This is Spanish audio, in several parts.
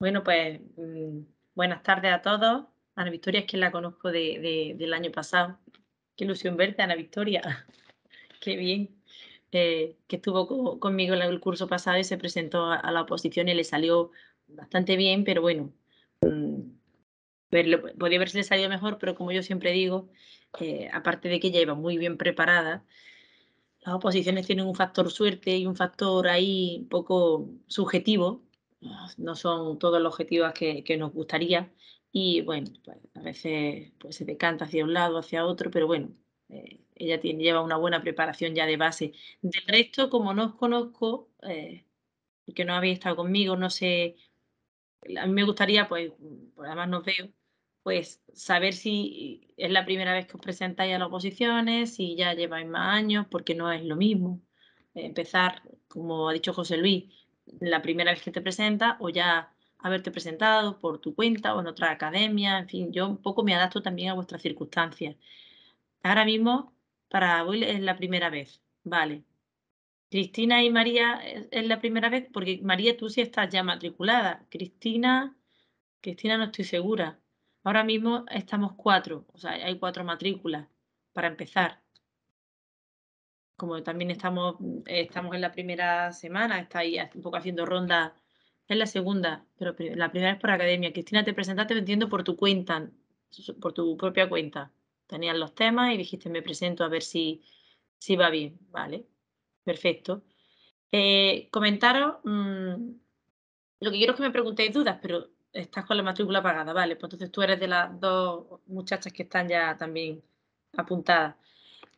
Bueno, pues mm, buenas tardes a todos. Ana Victoria es que la conozco de, del año pasado. Qué ilusión verte, Ana Victoria. Qué bien. Eh, que estuvo conmigo en el curso pasado y se presentó a, la oposición y le salió bastante bien, pero bueno, mm, Podría pues, podía haberse salido mejor, pero como yo siempre digo, eh, aparte de que ella iba muy bien preparada, las oposiciones tienen un factor suerte y un factor ahí un poco subjetivo, no son todos los objetivos que, nos gustaría y bueno, pues, a veces pues, se decanta hacia un lado, hacia otro, pero bueno, eh, ella tiene, lleva una buena preparación ya de base. Del resto, como no os conozco, eh, porque no habéis estado conmigo, no sé, a mí me gustaría, pues, además nos veo, pues saber si es la primera vez que os presentáis a las oposiciones, si ya lleváis más años, porque no es lo mismo. empezar, como ha dicho José Luis, la primera vez que te presenta o ya haberte presentado por tu cuenta o en otra academia, en fin, yo un poco me adapto también a vuestras circunstancias. Ahora mismo, para hoy es la primera vez, vale. Cristina y María eh, es la primera vez, porque María tú sí estás ya matriculada. Cristina, Cristina no estoy segura. Ahora mismo estamos cuatro, o sea, hay cuatro matrículas para empezar como también estamos, estamos en la primera semana, está ahí un poco haciendo ronda, en la segunda, pero la primera es por academia. Cristina, te presentaste, vendiendo por tu cuenta, por tu propia cuenta. Tenías los temas y dijiste, me presento a ver si, si va bien. Vale, perfecto. Eh, comentaros, mm, lo que quiero es que me preguntéis dudas, pero estás con la matrícula pagada, vale, pues entonces tú eres de las dos muchachas que están ya también apuntadas.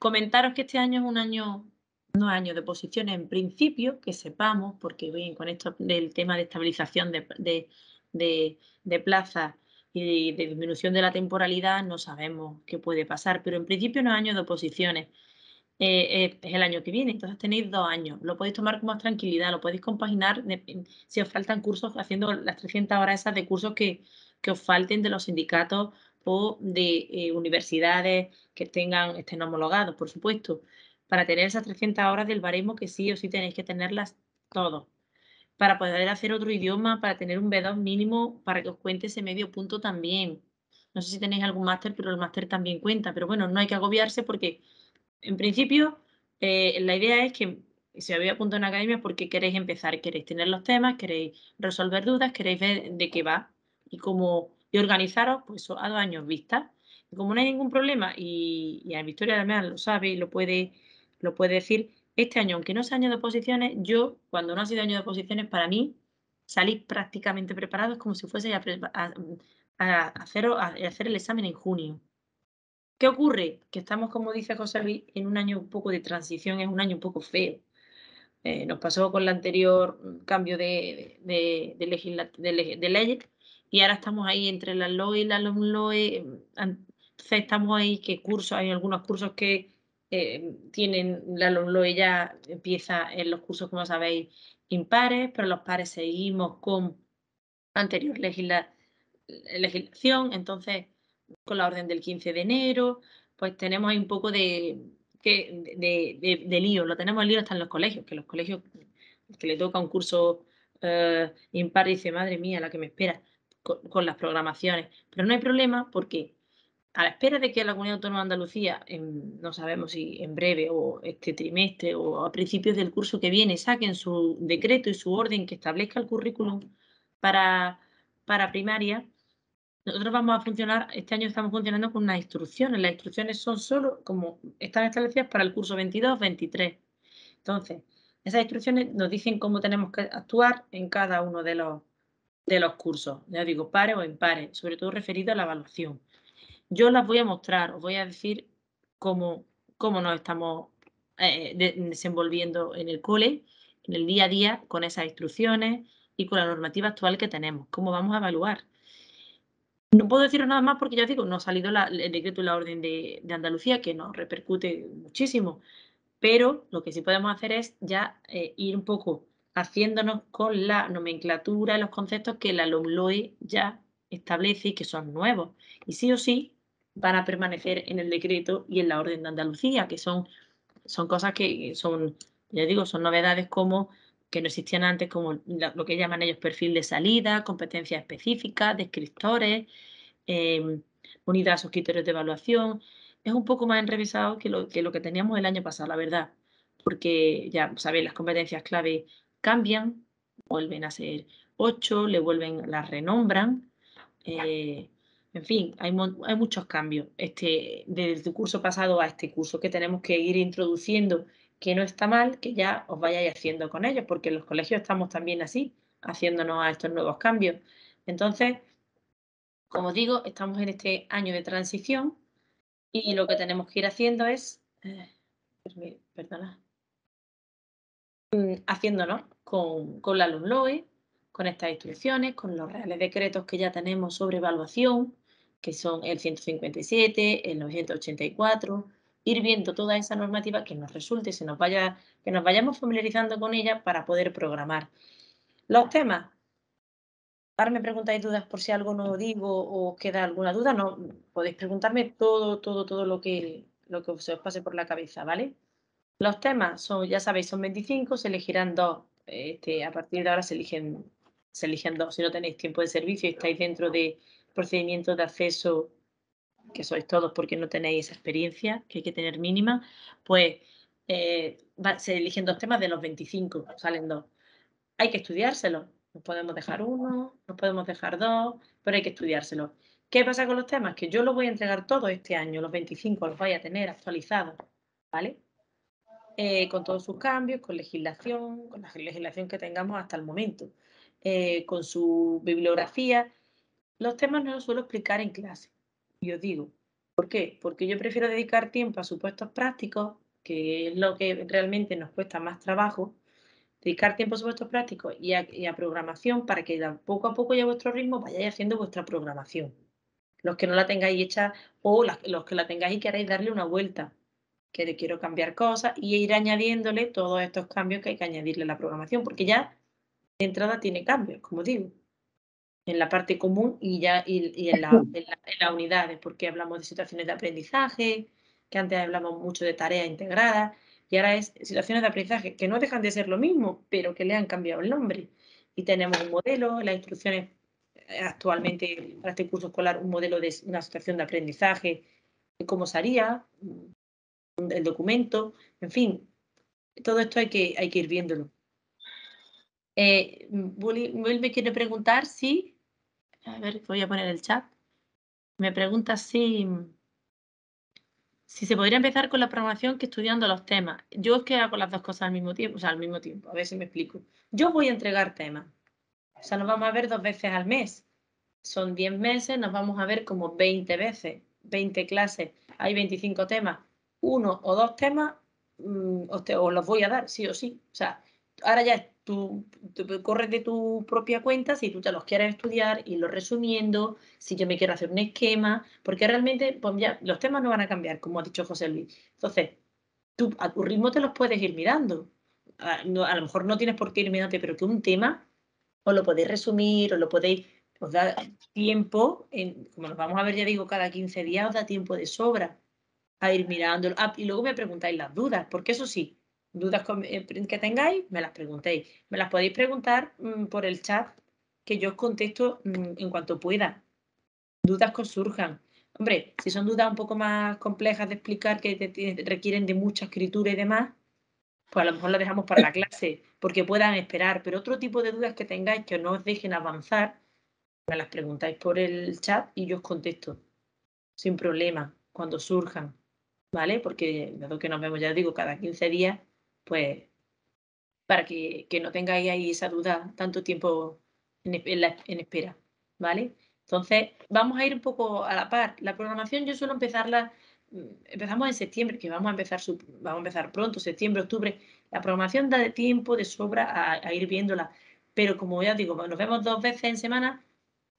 Comentaros que este año es un año, no año de posiciones en principio, que sepamos, porque con esto del tema de estabilización de, de, plazas y de, disminución de la temporalidad, no sabemos qué puede pasar, pero en principio no es año de posiciones eh, eh, es el año que viene, entonces tenéis dos años, lo podéis tomar con más tranquilidad, lo podéis compaginar si os faltan cursos, haciendo las 300 horas esas de cursos que, que os falten de los sindicatos o de eh, universidades que tengan, estén homologados, por supuesto, para tener esas 300 horas del baremo que sí o sí tenéis que tenerlas todas, Para poder hacer otro idioma, para tener un B2 mínimo, para que os cuente ese medio punto también. No sé si tenéis algún máster, pero el máster también cuenta. Pero bueno, no hay que agobiarse porque, en principio, eh, la idea es que si habéis apuntado en la academia porque queréis empezar, queréis tener los temas, queréis resolver dudas, queréis ver de qué va y cómo y organizaros pues, a dos años vista. como no hay ningún problema, y, a Victoria además lo sabe y lo puede, lo puede decir, este año, aunque no sea año de oposiciones, yo, cuando no ha sido año de oposiciones, para mí, salí prácticamente preparados como si fuese a, hacer, hacer, el examen en junio. ¿Qué ocurre? Que estamos, como dice José Luis, en un año un poco de transición, es un año un poco feo. Eh, nos pasó con el anterior mm, cambio de, de, de leyes y ahora estamos ahí entre la LOE y la loe em, Entonces estamos ahí que cursos, hay algunos cursos que em, tienen la LOMLOE ya empieza en los cursos, como sabéis, impares, pero los pares seguimos con anterior legislación, entonces con la orden del 15 de enero, pues tenemos ahí un poco de, de, lío, lo tenemos el lío hasta en los colegios, que los colegios que le toca un curso eh, impar dice, madre mía, la que me espera con, las programaciones. Pero no hay problema porque a la espera de que la Comunidad Autónoma de Andalucía, no sabemos si en breve o este trimestre o a principios del curso que viene, saquen su decreto y su orden que establezca el currículum para, para primaria, nosotros vamos a funcionar, este año estamos funcionando con unas instrucciones. Las instrucciones son solo como están establecidas para el curso 22-23. Entonces, esas instrucciones nos dicen cómo tenemos que actuar en cada uno de los de los cursos, ya digo, pares o impares, sobre todo referido a la evaluación. Yo las voy a mostrar, os voy a decir cómo, cómo nos estamos eh, desenvolviendo en el cole, en el día a día, con esas instrucciones y con la normativa actual que tenemos, cómo vamos a evaluar. No puedo deciros nada más porque ya digo, no ha salido el decreto y la orden de, Andalucía, que nos repercute muchísimo, pero lo que sí podemos hacer es ya eh, ir un poco haciéndonos con la nomenclatura de los conceptos que la LOMLOE ya establece y que son nuevos. Y sí o sí van a permanecer en el decreto y en la orden de Andalucía, que son, son cosas que son, ya digo, son novedades como que no existían antes, como lo que llaman ellos perfil de salida, competencias específicas, descriptores, eh, em, unidad a criterios de evaluación. Es un poco más enrevesado que lo, que lo que teníamos el año pasado, la verdad, porque ya sabéis, las competencias clave cambian, vuelven a ser ocho, le vuelven, la renombran. Eh, en fin, hay, muchos cambios este, desde el curso pasado a este curso que tenemos que ir introduciendo, que no está mal, que ya os vayáis haciendo con ellos, porque en los colegios estamos también así, haciéndonos a estos nuevos cambios. Entonces, como digo, estamos en este año de transición y lo que tenemos que ir haciendo es... Eh, perdona. Mm, haciéndonos con, con la LUMLOE, con estas instrucciones, con los reales decretos que ya tenemos sobre evaluación, que son el 157, el 984, ir viendo toda esa normativa que nos resulte, se nos vaya, que nos vayamos familiarizando con ella para poder programar. Los temas. Ahora me preguntáis dudas por si algo no digo o queda alguna duda, no podéis preguntarme todo, todo, todo lo que, lo que se os pase por la cabeza, ¿vale? Los temas son, ya sabéis, son 25, se elegirán dos. Este, a partir de ahora se eligen, se eligen dos. Si no tenéis tiempo de servicio y estáis dentro de procedimientos de acceso, que sois todos porque no tenéis esa experiencia, que hay que tener mínima, pues eh, se eligen dos temas de los 25, salen dos. Hay que estudiárselo. Nos podemos dejar uno, nos podemos dejar dos, pero hay que estudiárselo. ¿Qué pasa con los temas? Que yo los voy a entregar todos este año, los 25 los voy a tener actualizados, ¿vale? Eh, con todos sus cambios, con legislación, con la legislación que tengamos hasta el momento, eh, con su bibliografía. Los temas no los suelo explicar en clase, yo digo. ¿Por qué? Porque yo prefiero dedicar tiempo a supuestos prácticos, que es lo que realmente nos cuesta más trabajo, dedicar tiempo a supuestos prácticos y a, programación para que poco a poco y a vuestro ritmo vayáis haciendo vuestra programación. Los que no la tengáis hecha o los que la tengáis y queráis darle una vuelta, que le quiero cambiar cosas y ir añadiéndole todos estos cambios que hay que añadirle a la programación, porque ya de entrada tiene cambios, como digo, en la parte común y ya en, las unidades, porque hablamos de situaciones de aprendizaje, que antes hablamos mucho de tareas integradas, y ahora es situaciones de aprendizaje que no dejan de ser lo mismo, pero que le han cambiado el nombre. Y tenemos un modelo, las instrucciones eh, actualmente para este curso escolar, un modelo de una situación de aprendizaje, cómo se haría, el documento, en fin, todo esto hay que, hay que ir viéndolo. Eh, Will me quiere preguntar si, a ver, voy a poner el chat, me pregunta si, si se podría empezar con la programación que estudiando los temas. Yo es que hago las dos cosas al mismo tiempo, o sea, al mismo tiempo, a ver si me explico. Yo voy a entregar temas, o sea, nos vamos a ver dos veces al mes. Son 10 meses, nos vamos a ver como 20 veces, 20 clases, hay 25 temas uno o dos temas, mm, os, los voy a dar, sí o sí. O sea, ahora ya tú, corres de tu propia cuenta si tú te los quieres estudiar, y resumiendo, si yo me quiero hacer un esquema, porque realmente pues ya, los temas no van a cambiar, como ha dicho José Luis. Entonces, tú a tu ritmo te los puedes ir mirando. A, lo mejor no tienes por qué ir mirándote, pero que un tema os lo podéis resumir, os lo podéis, os da tiempo, como nos vamos a ver, ya digo, cada 15 días os da tiempo de sobra a ir mirándolo. app ah, y luego me preguntáis las dudas, porque eso sí, dudas eh, que tengáis, me las preguntéis. Me las podéis preguntar mm, por el chat, que yo os contesto mm, en cuanto pueda. Dudas que surjan. Hombre, si son dudas un poco más complejas de explicar, que requieren de mucha escritura y demás, pues a lo mejor las dejamos para la clase, porque puedan esperar. Pero otro tipo de dudas que tengáis que no os dejen avanzar, me las preguntáis por el chat y yo os contesto. Sin problema, cuando surjan. ¿vale? Porque dado que nos vemos, ya digo, cada 15 días, pues para que, no tengáis ahí esa duda tanto tiempo en, espera, ¿vale? Entonces, vamos a ir un poco a la par. La programación yo suelo empezarla, mm, empezamos en septiembre, que vamos a empezar, vamos a empezar pronto, septiembre, octubre. La programación da de tiempo de sobra a, a ir viéndola, pero como ya digo, nos vemos dos veces en semana,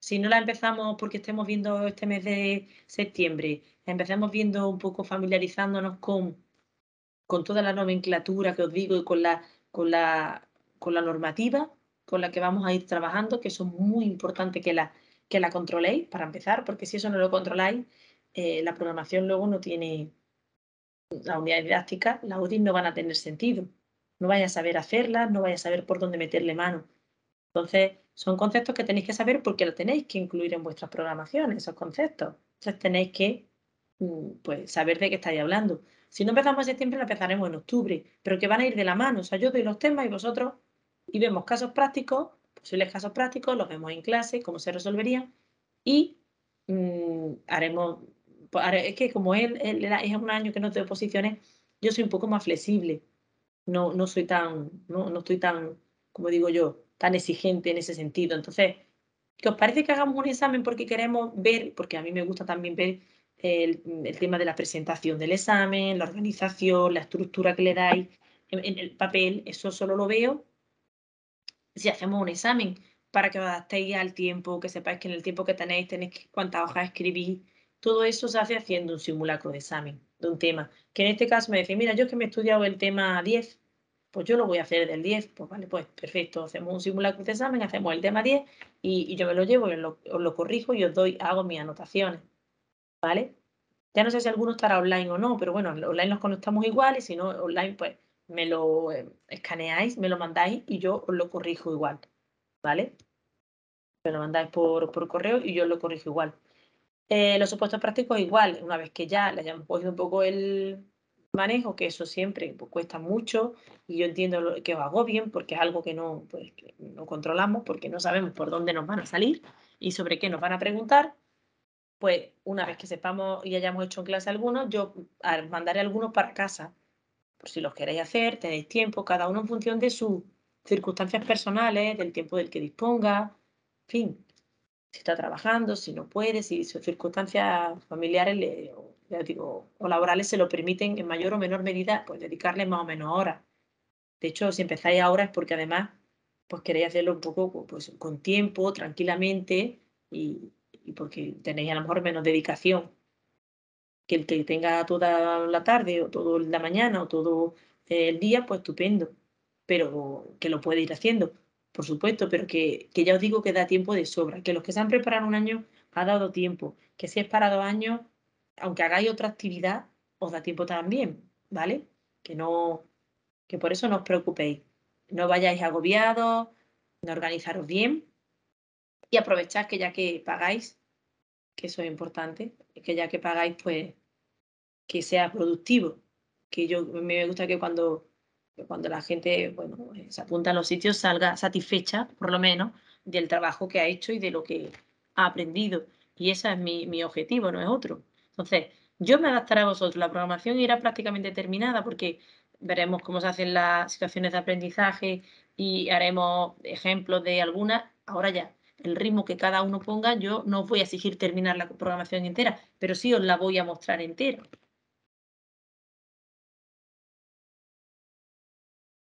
si no la empezamos porque estemos viendo este mes de septiembre, empecemos viendo un poco familiarizándonos con, con toda la nomenclatura que os digo y con la, con, la, con la normativa con la que vamos a ir trabajando, que eso es muy importante que la, que la controléis para empezar, porque si eso no lo controláis, eh, la programación luego no tiene, la unidad didáctica, las UDI no van a tener sentido. No vaya a saber hacerlas, no vaya a saber por dónde meterle mano. Entonces, son conceptos que tenéis que saber porque los tenéis que incluir en vuestras programaciones, esos conceptos. Entonces tenéis que mm, pues, saber de qué estáis hablando. Si no empezamos en septiembre, lo empezaremos en octubre, pero que van a ir de la mano. O sea, yo doy los temas y vosotros y vemos casos prácticos, posibles casos prácticos, los vemos en clase, cómo se resolverían y mm, haremos, pues, es que como él, es un año que no tengo posiciones, yo soy un poco más flexible, no, no soy tan, no estoy tan, como digo yo, tan exigente en ese sentido. Entonces, ¿qué os parece que hagamos un examen porque queremos ver, porque a mí me gusta también ver el, tema de la presentación del examen, la organización, la estructura que le dais en, el papel, eso solo lo veo si hacemos un examen para que os adaptéis al tiempo, que sepáis que en el tiempo que tenéis tenéis cuántas hojas escribís. Todo eso se hace haciendo un simulacro de examen de un tema. Que en este caso me decís, mira, yo que me he estudiado el tema 10 pues yo lo voy a hacer del 10, pues vale, pues perfecto, hacemos un simulacro de examen, hacemos el tema 10 y, yo me lo llevo, y os lo, corrijo y os doy, hago mis anotaciones, ¿vale? Ya no sé si alguno estará online o no, pero bueno, online nos conectamos igual y si no, online pues me lo eh, escaneáis, me lo mandáis y yo os lo corrijo igual, ¿vale? Me lo mandáis por, correo y yo os lo corrijo igual. Eh, los supuestos prácticos igual, una vez que ya le hayamos puesto un poco el, manejo, que eso siempre pues, cuesta mucho y yo entiendo que os hago bien porque es algo que no, pues, no controlamos, porque no sabemos por dónde nos van a salir y sobre qué nos van a preguntar, pues una vez que sepamos y hayamos hecho en clase algunos, yo ah, mandaré algunos para casa, por si los queréis hacer, tenéis tiempo, cada uno en función de sus circunstancias personales, del tiempo del que disponga, en fin, si está trabajando, si no puede, si sus circunstancias familiares le, o laborales se lo permiten en mayor o menor medida, pues dedicarle más o menos horas. De hecho, si empezáis ahora es porque además pues queréis hacerlo un poco pues, pues con tiempo, tranquilamente y, porque tenéis a lo mejor menos dedicación que el que tenga toda la tarde o toda la mañana o todo el día, pues estupendo, pero que lo puede ir haciendo, por supuesto, pero que, que ya os digo que da tiempo de sobra, que los que se han preparado un año ha dado tiempo, que si es para dos años aunque hagáis otra actividad, os da tiempo también, ¿vale? Que no, que por eso no os preocupéis. No vayáis agobiados, no organizaros bien y aprovechad que ya que pagáis, que eso es importante, que ya que pagáis, pues que sea productivo. Que yo me gusta que cuando, cuando la gente bueno, eh, se apunta a los sitios salga satisfecha, por lo menos, del trabajo que ha hecho y de lo que ha aprendido. Y ese es mi objetivo, no es otro. Entonces, yo me adaptaré a vosotros. La programación irá prácticamente terminada porque veremos cómo se hacen las situaciones de aprendizaje y haremos ejemplos de algunas. Ahora ya, el ritmo que cada uno ponga, yo no voy a exigir terminar la programación entera, pero sí os la voy a mostrar entera.